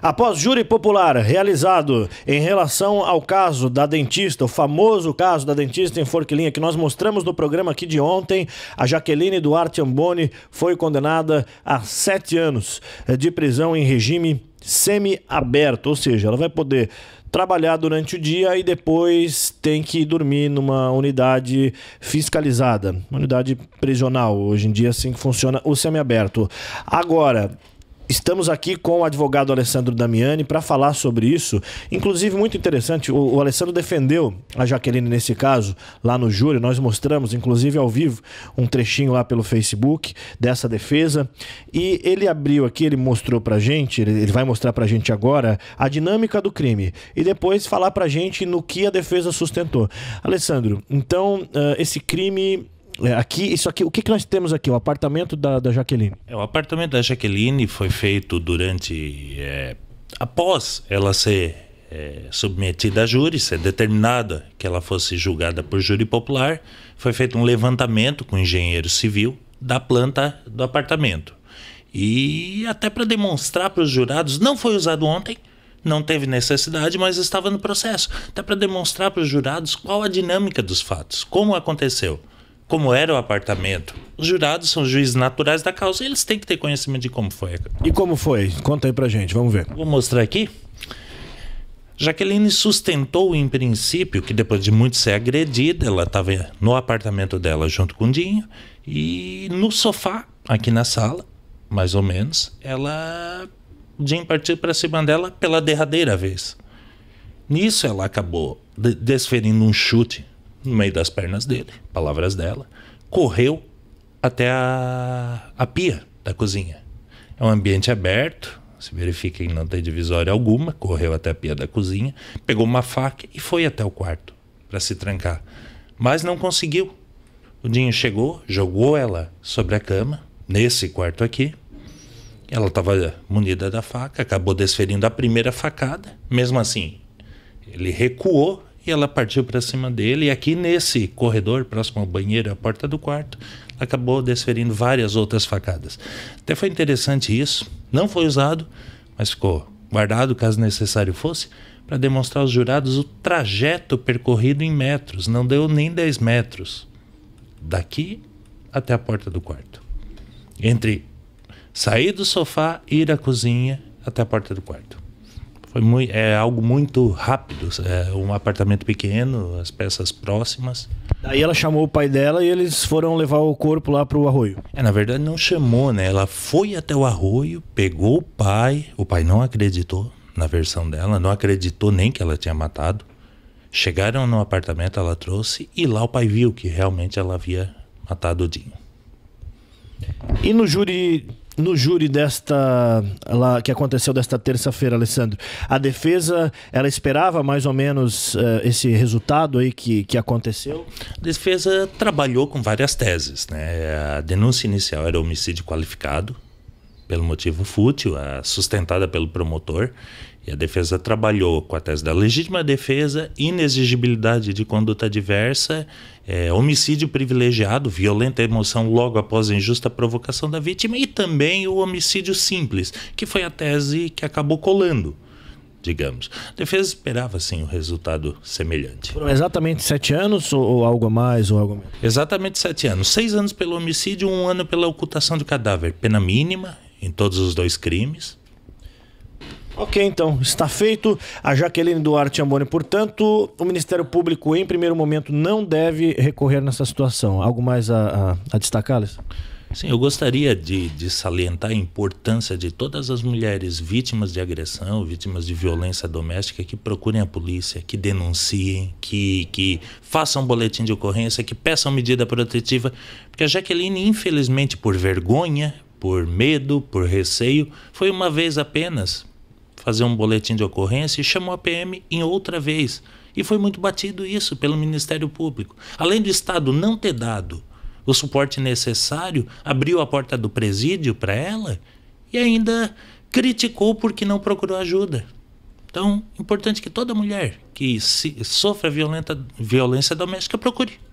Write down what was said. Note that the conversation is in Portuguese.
Após júri popular realizado em relação ao caso da dentista, o famoso caso da dentista em Forquilinha, que nós mostramos no programa aqui de ontem, a Jaqueline Duarte Amboni foi condenada a sete anos eh, de prisão em regime semi-aberto, ou seja, ela vai poder trabalhar durante o dia e depois tem que dormir numa unidade fiscalizada, uma unidade prisional. Hoje em dia é assim que funciona o semi-aberto. Agora, Estamos aqui com o advogado Alessandro Damiani para falar sobre isso. Inclusive, muito interessante, o, o, Alessandro defendeu a Jaqueline nesse caso, lá no júri. Nós mostramos, inclusive ao vivo, um trechinho lá pelo Facebook dessa defesa. E ele abriu aqui, ele mostrou para gente, ele, ele vai mostrar para gente agora a dinâmica do crime e depois falar para gente no que a defesa sustentou. Alessandro, então, uh, esse crime é, aqui, isso aqui, o que, que nós temos aqui? O apartamento da, da Jaqueline. É, o apartamento da Jaqueline foi feito durante. É, após ela ser é, submetida a júri, ser determinada que ela fosse julgada por júri popular, foi feito um levantamento com o engenheiro civil da planta do apartamento. E até para demonstrar para os jurados, não foi usado ontem, não teve necessidade, mas estava no processo. Até para demonstrar para os jurados qual a dinâmica dos fatos, como aconteceu como era o apartamento. Os jurados são juízes naturais da causa eles têm que ter conhecimento de como foi. E como foi? Conta aí pra gente, vamos ver. Vou mostrar aqui. Jaqueline sustentou em princípio que depois de muito ser agredida, ela estava no apartamento dela junto com o Dinho e no sofá, aqui na sala, mais ou menos, ela Dinho partiu para cima dela pela derradeira vez. Nisso ela acabou desferindo um chute no meio das pernas dele, palavras dela, correu até a, a pia da cozinha. É um ambiente aberto, se verifica que não tem divisória alguma, correu até a pia da cozinha, pegou uma faca e foi até o quarto para se trancar. Mas não conseguiu. O Dinho chegou, jogou ela sobre a cama, nesse quarto aqui. Ela estava munida da faca, acabou desferindo a primeira facada. Mesmo assim, ele recuou e ela partiu para cima dele. E aqui nesse corredor, próximo ao banheiro, à porta do quarto, acabou desferindo várias outras facadas. Até foi interessante isso. Não foi usado, mas ficou guardado caso necessário fosse, para demonstrar aos jurados o trajeto percorrido em metros. Não deu nem 10 metros. Daqui até a porta do quarto. Entre sair do sofá, e ir à cozinha até a porta do quarto. Foi muito, é algo muito rápido. É um apartamento pequeno, as peças próximas. Aí ela chamou o pai dela e eles foram levar o corpo lá para o arroio. É, na verdade não chamou, né? Ela foi até o arroio, pegou o pai. O pai não acreditou na versão dela, não acreditou nem que ela tinha matado. Chegaram no apartamento, ela trouxe e lá o pai viu que realmente ela havia matado o Dinho. E no júri no júri desta lá, que aconteceu desta terça-feira, Alessandro, a defesa ela esperava mais ou menos uh, esse resultado aí que, que aconteceu? A defesa trabalhou com várias teses, né? A denúncia inicial era homicídio qualificado, pelo motivo fútil, é sustentada pelo promotor, e a defesa trabalhou com a tese da legítima defesa, inexigibilidade de conduta diversa, é, homicídio privilegiado, violenta emoção logo após a injusta provocação da vítima e também o homicídio simples, que foi a tese que acabou colando. Digamos. A defesa esperava, assim, um resultado semelhante. Foram exatamente sete anos ou algo a mais ou algo menos? Exatamente sete anos. Seis anos pelo homicídio, um ano pela ocultação de cadáver. Pena mínima, em todos os dois crimes. Ok, então, está feito. A Jaqueline Duarte Amboni, portanto, o Ministério Público, em primeiro momento, não deve recorrer nessa situação. Algo mais a, a, a destacar, Alisson? Sim, eu gostaria de, de, salientar a importância de todas as mulheres vítimas de agressão, vítimas de violência doméstica, que procurem a polícia, que denunciem, que, que façam boletim de ocorrência, que peçam medida protetiva, porque a Jaqueline, infelizmente, por vergonha, por medo, por receio. Foi uma vez apenas fazer um boletim de ocorrência e chamou a PM em outra vez. E foi muito batido isso pelo Ministério Público. Além do Estado não ter dado o suporte necessário, abriu a porta do presídio para ela e ainda criticou porque não procurou ajuda. Então, importante que toda mulher que se, sofra violenta, violência doméstica procure